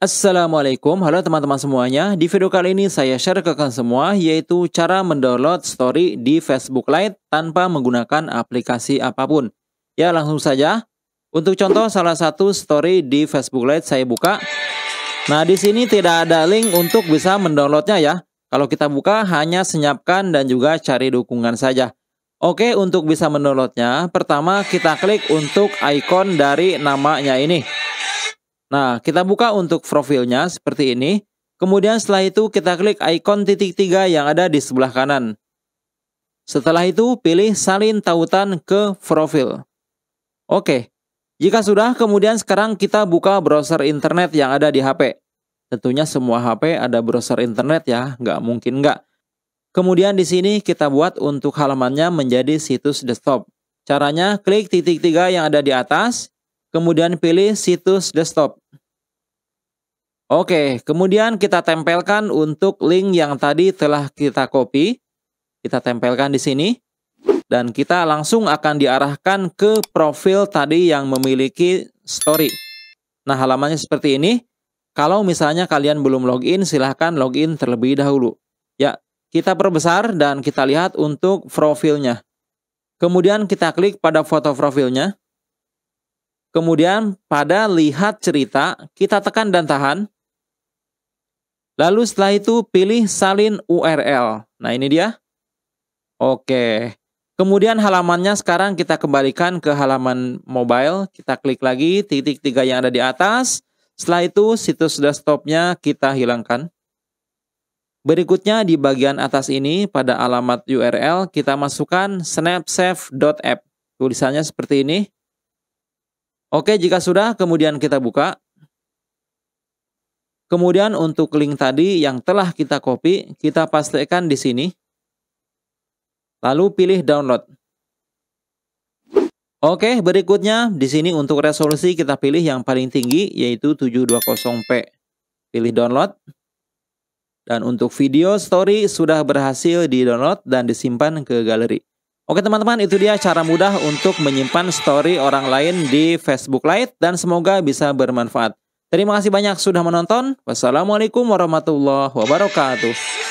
Assalamualaikum, halo teman-teman semuanya. Di video kali ini saya share ke kalian semua yaitu cara mendownload story di Facebook Lite tanpa menggunakan aplikasi apapun. Ya langsung saja. Untuk contoh salah satu story di Facebook Lite saya buka. Nah di sini tidak ada link untuk bisa mendownloadnya ya. Kalau kita buka hanya senyapkan dan juga cari dukungan saja. Oke untuk bisa mendownloadnya pertama kita klik untuk icon dari namanya ini. Nah, kita buka untuk profilnya seperti ini. Kemudian setelah itu kita klik ikon titik tiga yang ada di sebelah kanan. Setelah itu pilih salin tautan ke profil. Oke, jika sudah kemudian sekarang kita buka browser internet yang ada di HP. Tentunya semua HP ada browser internet ya, nggak mungkin nggak. Kemudian di sini kita buat untuk halamannya menjadi situs desktop. Caranya klik titik tiga yang ada di atas, kemudian pilih situs desktop. Oke, kemudian kita tempelkan untuk link yang tadi telah kita copy. Kita tempelkan di sini. Dan kita langsung akan diarahkan ke profil tadi yang memiliki story. Nah, halamannya seperti ini. Kalau misalnya kalian belum login, silahkan login terlebih dahulu. Ya, kita perbesar dan kita lihat untuk profilnya. Kemudian kita klik pada foto profilnya. Kemudian pada lihat cerita, kita tekan dan tahan. Lalu setelah itu pilih salin URL. Nah ini dia. Oke. Kemudian halamannya sekarang kita kembalikan ke halaman mobile. Kita klik lagi titik tiga yang ada di atas. Setelah itu situs desktopnya kita hilangkan. Berikutnya di bagian atas ini pada alamat URL kita masukkan snapsave.app. Tulisannya seperti ini. Oke, jika sudah kemudian kita buka. Kemudian untuk link tadi yang telah kita copy, kita pastikan di sini. Lalu pilih download. Oke, berikutnya di sini untuk resolusi kita pilih yang paling tinggi yaitu 720p. Pilih download. Dan untuk video story sudah berhasil di-download dan disimpan ke galeri. Oke teman-teman, itu dia cara mudah untuk menyimpan story orang lain di Facebook Lite dan semoga bisa bermanfaat. Terima kasih banyak sudah menonton. Wassalamualaikum warahmatullahi wabarakatuh.